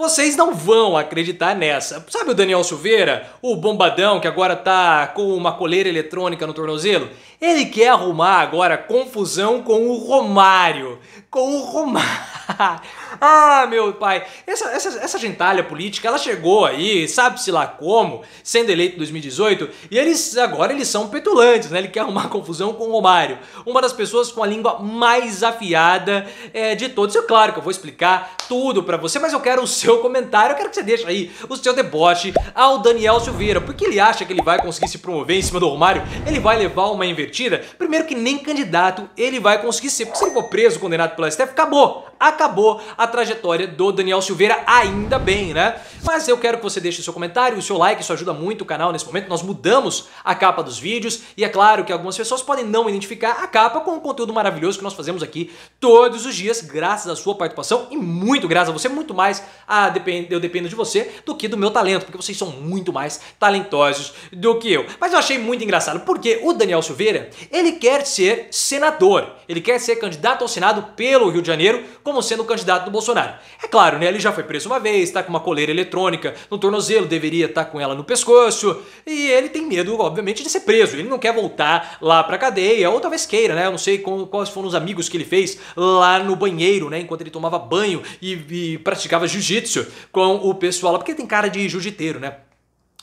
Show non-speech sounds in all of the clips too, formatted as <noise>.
Vocês não vão acreditar nessa. Sabe o Daniel Silveira, o bombadão que agora tá com uma coleira eletrônica no tornozelo? Ele quer arrumar agora confusão com o Romário com o Romário. <laughs> ah, meu pai. Essa, essa, essa gentalha política, ela chegou aí, sabe-se lá como, sendo eleito em 2018, e eles agora eles são petulantes, né? Ele quer arrumar <laughs> confusão com o Romário. Uma das pessoas com a língua mais afiada é, de todos. Eu, claro que eu vou explicar tudo para você, mas eu quero o seu comentário, eu quero que você deixe aí o seu deboche ao Daniel Silveira, porque ele acha que ele vai conseguir se promover em cima do Romário, ele vai levar uma invertida? Primeiro que nem candidato ele vai conseguir ser, porque se ele for preso, condenado pelo STF, acabou. Acabou a trajetória do Daniel Silveira, ainda bem, né? Mas eu quero que você deixe seu comentário, o seu like, isso ajuda muito o canal nesse momento. Nós mudamos a capa dos vídeos e é claro que algumas pessoas podem não identificar a capa com o conteúdo maravilhoso que nós fazemos aqui todos os dias, graças à sua participação e muito graças a você, muito mais a depend eu dependo de você do que do meu talento, porque vocês são muito mais talentosos do que eu. Mas eu achei muito engraçado, porque o Daniel Silveira, ele quer ser senador, ele quer ser candidato ao Senado pelo pelo Rio de Janeiro como sendo o candidato do Bolsonaro. É claro, né? Ele já foi preso uma vez, está com uma coleira eletrônica no tornozelo, deveria estar tá com ela no pescoço, e ele tem medo, obviamente, de ser preso. Ele não quer voltar lá pra cadeia, ou talvez queira, né? Eu não sei quais foram os amigos que ele fez lá no banheiro, né? Enquanto ele tomava banho e, e praticava jiu-jitsu com o pessoal lá, porque tem cara de jiu-jiteiro, né?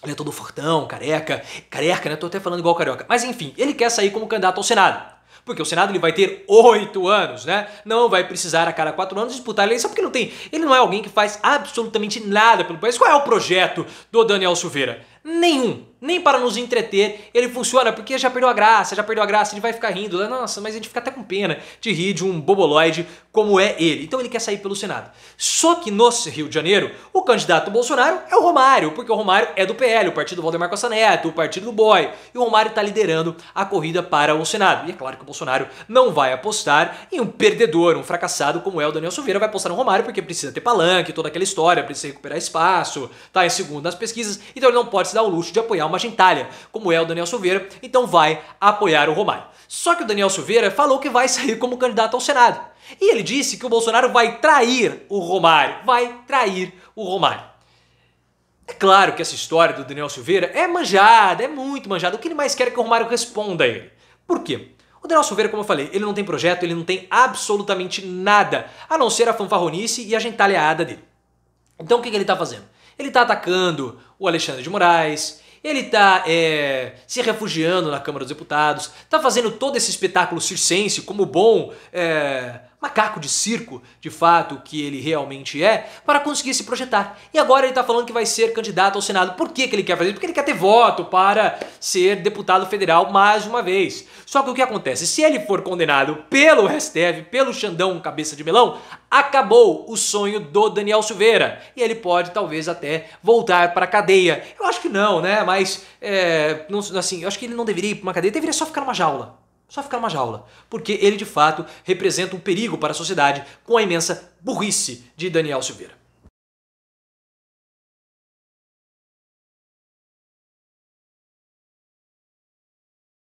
Ele é todo fortão, careca, careca, né? Tô até falando igual carioca. Mas enfim, ele quer sair como candidato ao Senado porque o Senado ele vai ter oito anos, né? Não vai precisar a cada quatro anos disputar a eleição, porque não tem. Ele não é alguém que faz absolutamente nada pelo país. Qual é o projeto do Daniel Silveira? nenhum, nem para nos entreter, ele funciona porque já perdeu a graça, já perdeu a graça, ele vai ficar rindo, nossa, mas a gente fica até com pena de rir de um boboloide como é ele. Então ele quer sair pelo Senado. Só que no Rio de Janeiro, o candidato Bolsonaro é o Romário, porque o Romário é do PL, o partido do Valdemar Costa Neto, o partido do Boy, e o Romário está liderando a corrida para o Senado. E é claro que o Bolsonaro não vai apostar em um perdedor, um fracassado como é o Daniel Silveira, vai apostar no Romário porque precisa ter palanque, toda aquela história, precisa recuperar espaço, tá em segundo nas pesquisas, então ele não pode se dá o luxo de apoiar uma gentalha, como é o Daniel Silveira, então vai apoiar o Romário. Só que o Daniel Silveira falou que vai sair como candidato ao Senado. E ele disse que o Bolsonaro vai trair o Romário, vai trair o Romário. É claro que essa história do Daniel Silveira é manjada, é muito manjada. O que ele mais quer é que o Romário responda a ele. Por quê? O Daniel Silveira, como eu falei, ele não tem projeto, ele não tem absolutamente nada, a não ser a fanfarronice e a gentalhada dele. Então o que, que ele está fazendo? Ele está atacando o Alexandre de Moraes, ele está é, se refugiando na Câmara dos Deputados, está fazendo todo esse espetáculo circense como bom é, macaco de circo, de fato, que ele realmente é, para conseguir se projetar. E agora ele está falando que vai ser candidato ao Senado. Por que, que ele quer fazer isso? Porque ele quer ter voto para ser deputado federal mais uma vez. Só que o que acontece? Se ele for condenado pelo STF, pelo Xandão Cabeça de Melão, acabou o sonho do Daniel Silveira. E ele pode, talvez, até voltar para a cadeia. Eu acho que não, né? Mas, é, não, assim, eu acho que ele não deveria ir para uma cadeia, deveria só ficar numa jaula. Só ficar uma jaula, porque ele de fato representa um perigo para a sociedade com a imensa burrice de Daniel Silveira.